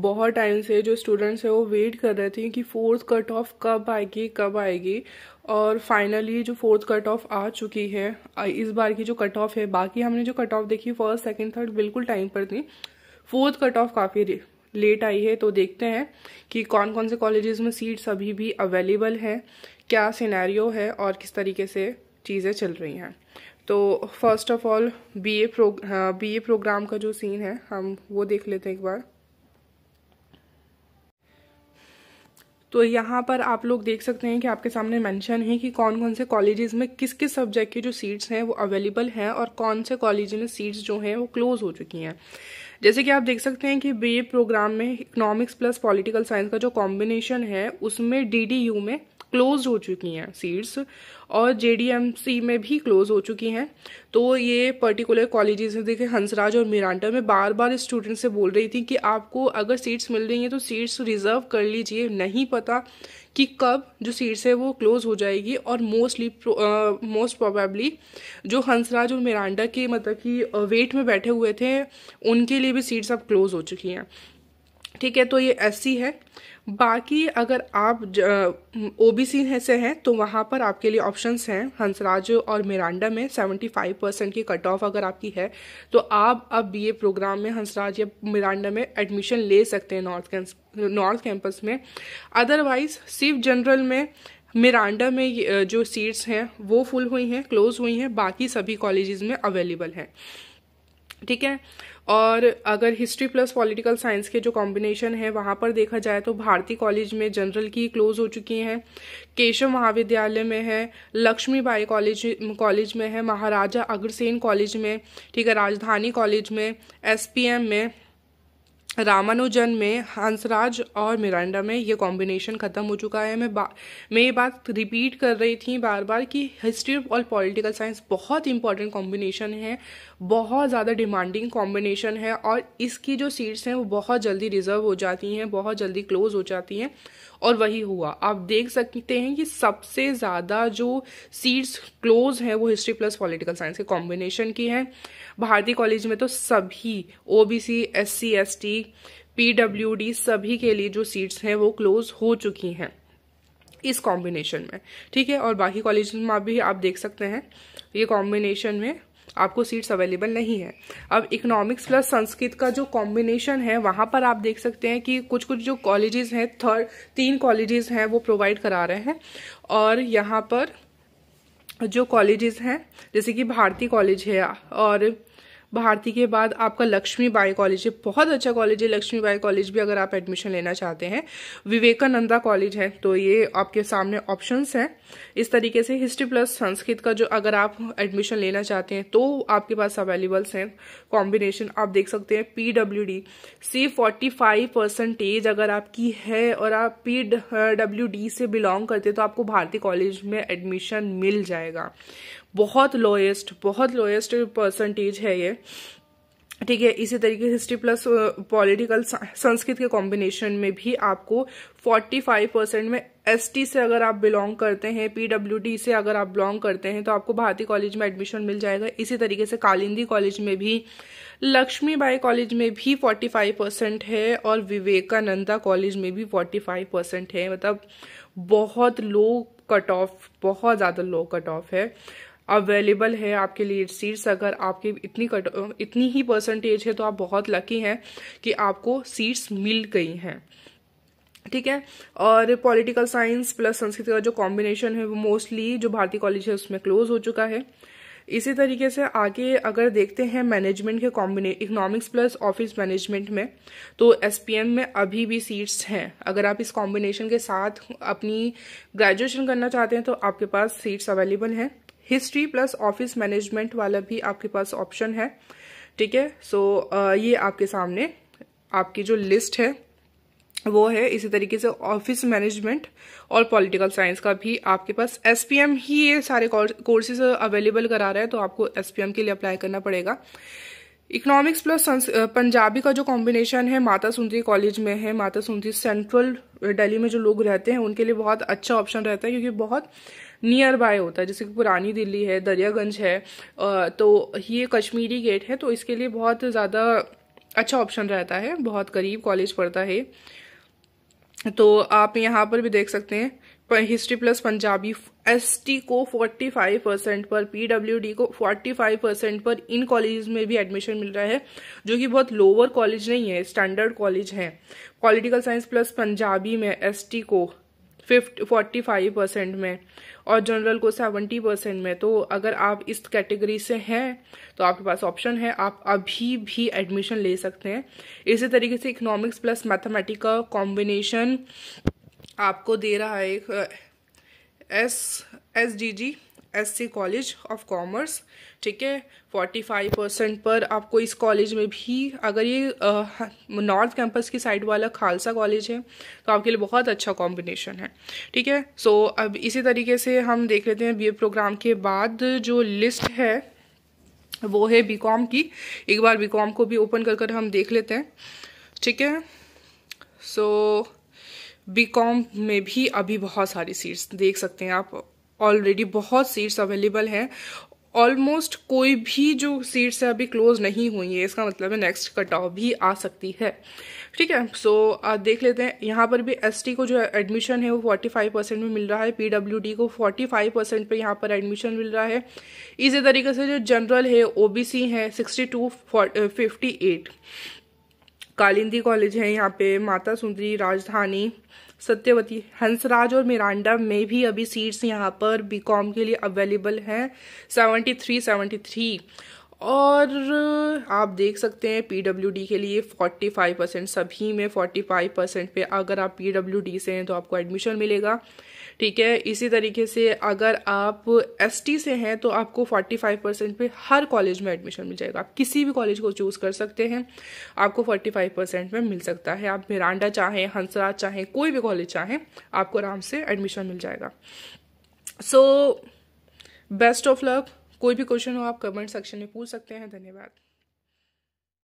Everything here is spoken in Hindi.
बहुत टाइम से जो स्टूडेंट्स हैं वो वेट कर रहे थे कि फोर्थ कट ऑफ कब आएगी कब आएगी और फाइनली जो फोर्थ कट ऑफ आ चुकी है इस बार की जो कट ऑफ है बाकी हमने जो कट ऑफ देखी फर्स्ट सेकेंड थर्ड बिल्कुल टाइम पर थी फोर्थ कट ऑफ काफ़ी लेट आई है तो देखते हैं कि कौन कौन से कॉलेजेस में सीट्स अभी भी अवेलेबल हैं क्या सिनेरियो है और किस तरीके से चीज़ें चल रही हैं तो first of all BA pro BA program का जो सीन है हम वो देख लेते हैं एक बार तो यहाँ पर आप लोग देख सकते हैं कि आपके सामने मेंशन है कि कौन कौन से कॉलेजेस में किस किस सब्जेक्ट की जो सीट्स हैं वो अवेलेबल हैं और कौन से कॉलेज में सीट्स जो हैं वो क्लोज हो चुकी हैं जैसे कि आप देख सकते हैं कि बी प्रोग्राम में इकोनॉमिक्स प्लस पॉलिटिकल साइंस का जो कॉम्बिनेशन है उसमें डी में क्लोज हो चुकी हैं सीट्स और जे में भी क्लोज हो चुकी हैं तो ये पर्टिकुलर कॉलेजेस में देखे हंसराज और मिरांडा में बार बार स्टूडेंट से बोल रही थी कि आपको अगर सीट्स मिल रही हैं तो सीट्स रिजर्व कर लीजिए नहीं पता कि कब जो सीट्स है वो क्लोज हो जाएगी और मोस्टली मोस्ट प्रोबेबली जो हंसराज और मिरांडा के मतलब कि वेट में बैठे हुए थे उनके लिए भी सीट्स अब क्लोज हो चुकी हैं ठीक है तो ये एस है बाकी अगर आप ओ बी सी से हैं तो वहाँ पर आपके लिए ऑप्शंस हैं हंसराज और मिरांडा में 75 परसेंट की कट ऑफ अगर आपकी है तो आप अब बीए प्रोग्राम में हंसराज या मिरांडा में एडमिशन ले सकते हैं नॉर्थ नॉर्थ कैंपस में अदरवाइज सिर्फ जनरल में मिरांडा में जो सीट्स हैं वो फुल हुई हैं क्लोज हुई हैं बाकी सभी कॉलेजेस में अवेलेबल हैं ठीक है और अगर हिस्ट्री प्लस पॉलिटिकल साइंस के जो कॉम्बिनेशन है वहाँ पर देखा जाए तो भारती कॉलेज में जनरल की क्लोज हो चुकी हैं केशव महाविद्यालय में है लक्ष्मीबाई कॉलेज कॉलेज में है महाराजा अग्रसेन कॉलेज में ठीक है राजधानी कॉलेज में एसपीएम में रामानुजन में हंसराज और मिरांडा में ये कॉम्बिनेशन खत्म हो चुका है मैं बा मैं ये बात रिपीट कर रही थी बार बार कि हिस्ट्री और पॉलिटिकल साइंस बहुत इंपॉर्टेंट कॉम्बिनेशन है बहुत ज़्यादा डिमांडिंग कॉम्बिनेशन है और इसकी जो सीट्स हैं वो बहुत जल्दी रिजर्व हो जाती हैं बहुत जल्दी क्लोज हो जाती हैं और वही हुआ आप देख सकते हैं कि सबसे ज़्यादा जो सीट्स क्लोज हैं वो हिस्ट्री प्लस पॉलिटिकल साइंस के कॉम्बिनेशन की हैं भारतीय कॉलेज में तो सभी O B C S C S T P W D सभी के लिए जो सीट्स हैं वो क्लोज हो चुकी हैं इस कॉम्बिनेशन में ठीक है और बाकी कॉलेज में भी आप देख सकते हैं ये कॉम्बिनेशन में आपको सीट्स अवेलेबल नहीं है अब इकोनॉमिक्स प्लस संस्कृत का जो कॉम्बिनेशन है वहां पर आप देख सकते हैं कि कुछ कुछ जो कॉलेजेस हैं थर्ड तीन कॉलेजेस हैं वो प्रोवाइड करा रहे हैं और यहाँ पर जो कॉलेजेस हैं जैसे कि भारती कॉलेज है और भारती के बाद आपका लक्ष्मी बाई कॉलेज है बहुत अच्छा कॉलेज है लक्ष्मी बाई कॉलेज भी अगर आप एडमिशन लेना चाहते हैं विवेकानंदा कॉलेज है तो ये आपके सामने ऑप्शन हैं इस तरीके से हिस्ट्री प्लस संस्कृत का जो अगर आप एडमिशन लेना चाहते हैं तो आपके पास अवेलेबल्स हैं कॉम्बिनेशन आप देख सकते हैं P W D C forty five percentage अगर आपकी है और आप पी डब्ल्यू डी से बिलोंग करते हैं तो आपको भारती कॉलेज में एडमिशन मिल जाएगा बहुत लोएस्ट बहुत लोएस्ट परसेंटेज है ये ठीक है इसी तरीके हिस्ट्री प्लस पॉलिटिकल संस्कृत के कॉम्बिनेशन में भी आपको 45 परसेंट में एसटी से अगर आप बिलोंग करते हैं पीडब्ल्यूडी से अगर आप बिलोंग करते हैं तो आपको भारती कॉलेज में एडमिशन मिल जाएगा इसी तरीके से कालिंदी कॉलेज में भी लक्ष्मीबाई कॉलेज में भी 45 परसेंट है और विवेकानंदा कॉलेज में भी 45 परसेंट है मतलब बहुत लो कट ऑफ बहुत ज़्यादा लो कट ऑफ है अवेलेबल है आपके लिए सीट्स अगर आपकी इतनी कट इतनी ही परसेंटेज है तो आप बहुत लकी हैं कि आपको सीट्स मिल गई हैं ठीक है और पॉलिटिकल साइंस प्लस संस्कृत का जो कॉम्बिनेशन है वो मोस्टली जो भारतीय कॉलेज है उसमें क्लोज हो चुका है इसी तरीके से आगे अगर देखते हैं मैनेजमेंट के combine economics plus office management में तो एस में अभी भी सीट्स हैं अगर आप इस कॉम्बिनेशन के साथ अपनी ग्रेजुएशन करना चाहते हैं तो आपके पास सीट्स अवेलेबल हैं हिस्ट्री प्लस ऑफिस मैनेजमेंट वाला भी आपके पास ऑप्शन है ठीक है सो ये आपके सामने आपकी जो लिस्ट है वो है इसी तरीके से ऑफिस मैनेजमेंट और पॉलिटिकल साइंस का भी आपके पास एस ही ये सारे कोर्सेज अवेलेबल करा रहा है तो आपको एसपीएम के लिए अप्लाई करना पड़ेगा इकोनॉमिक्स प्लस पंजाबी का जो कॉम्बिनेशन है माता सुंदरी कॉलेज में है माता सुंदरी सेंट्रल दिल्ली में जो लोग रहते हैं उनके लिए बहुत अच्छा ऑप्शन रहता है क्योंकि बहुत नियर बाय होता है जैसे कि पुरानी दिल्ली है दरियागंज है तो ये कश्मीरी गेट है तो इसके लिए बहुत ज़्यादा अच्छा ऑप्शन रहता है बहुत करीब कॉलेज पड़ता है तो आप यहाँ पर भी देख सकते हैं हिस्ट्री प्लस पंजाबी एसटी को 45 परसेंट पर पीडब्ल्यूडी को 45 परसेंट पर इन कॉलेज में भी एडमिशन मिल रहा है जो कि बहुत लोअर कॉलेज नहीं है स्टैंडर्ड कॉलेज है पॉलिटिकल साइंस प्लस पंजाबी में एसटी को फिफ्ट फोर्टी फाइव परसेंट में और जनरल को सेवेंटी परसेंट में तो अगर आप इस कैटेगरी से हैं तो आपके पास ऑप्शन है आप अभी भी एडमिशन ले सकते हैं इसी तरीके से इकोनॉमिक्स प्लस मैथमेटिक का कॉम्बिनेशन आपको दे रहा है एक S S D G SC college of commerce ठीक है फोर्टी फाइव परसेंट पर आपको इस कॉलेज में भी अगर ये नॉर्थ कैंपस की साइड वाला खालसा कॉलेज है तो आपके लिए बहुत अच्छा कॉम्बिनेशन है ठीक है सो अब इसी तरीके से हम देख लेते हैं ए प्रोग्राम के बाद जो लिस्ट है वो है कॉम की एक बार कॉम को भी ओपन कर कर हम देख लेते हैं ठीक है सो so, कॉम में भी अभी बहुत सारी सीट्स देख सकते हैं आप ऑलरेडी बहुत सीट्स अवेलेबल हैं ऑलमोस्ट कोई भी जो सीट्स है अभी क्लोज नहीं हुई है इसका मतलब है नेक्स्ट कट ऑफ भी आ सकती है ठीक है सो so, देख लेते हैं यहाँ पर भी एसटी को जो एडमिशन है वो 45 परसेंट में मिल रहा है पीडब्ल्यूडी को 45 परसेंट पर यहाँ पर एडमिशन मिल रहा है इसी तरीके से जो जनरल है ओबीसी है 62 58 uh, कालिंदी कॉलेज है यहाँ पे माता सुंदरी राजधानी सत्यवती हंसराज और मिरांडा में भी अभी सीट्स यहाँ पर बीकॉम के लिए अवेलेबल हैं सेवेंटी थ्री सेवेंटी थ्री और आप देख सकते हैं पीडब्ल्यूडी के लिए 45 परसेंट सभी में 45 परसेंट पे अगर आप पीडब्ल्यूडी से हैं तो आपको एडमिशन मिलेगा ठीक है इसी तरीके से अगर आप एसटी से हैं तो आपको 45 परसेंट पे हर कॉलेज में एडमिशन मिल जाएगा आप किसी भी कॉलेज को चूज़ कर सकते हैं आपको 45 परसेंट में मिल सकता है आप मिरांडा चाहें हंसराज चाहें कोई भी कॉलेज चाहें आपको आराम से एडमिशन मिल जाएगा सो बेस्ट ऑफ लक कोई भी क्वेश्चन हो आप कमेंट सेक्शन में पूछ सकते हैं धन्यवाद